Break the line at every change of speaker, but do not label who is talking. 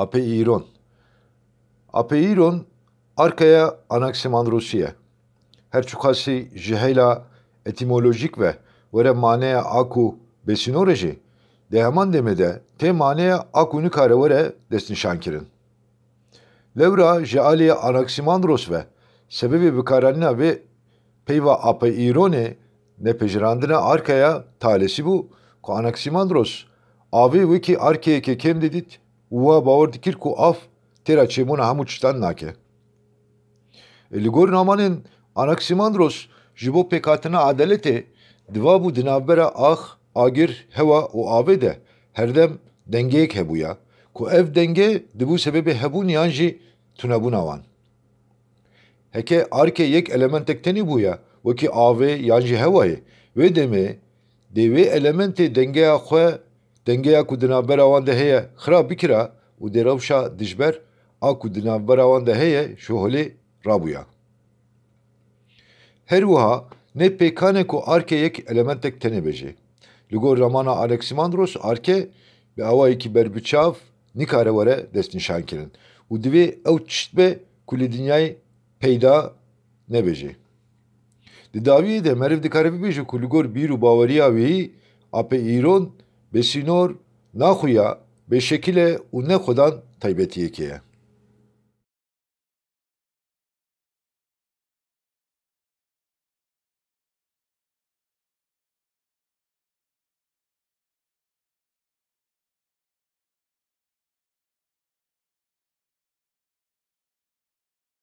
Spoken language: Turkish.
Apeiron. Apeiron arkaya Anaximandrosya. Her çukasi jihela etimolojik ve vere maneye aku besinoreji. Deheman demede te maneye akunu kare vere desin şankirin. Levra jeali Anaximandros ve sebebi bikaranına ve peyva apeirone ne pejirandına arkaya talesi bu. Ko Anaximandros avi viki arkeye kekem dedit ua ku af tera çemuna hamuçtan nake. E, Ligorin amanın Anaksimandros, jibo pekatına adalete divabu dinavbera ah agir heva o avede herdem dengeyek hebuya. Ku ev denge dibu sebebi hebun yanji tunabunavan. Heke arke yek elementek teni buya ve ki ave yanji hevayi ve deme deve elemente dengeye xoe dengeya ku di navbera wan de heye xira bikira û di rewşa dijber a ku di wan de heye ji rabûya. Her wiha ne pêkanê ku arkê yek elementek tenêbêje. Li gor ramana Aleximandros arke bi awayekî berbiçav nikare were destnîşan kirin û divê ew tişt be ku li dinyayê peyda nebêje. Di daviyê de meriv dikare bibêje ku li gor bîr û baweriya wê apê îron Besinor, Nahuya, Beşekile, Uneko'dan Taybetiyeke'ye.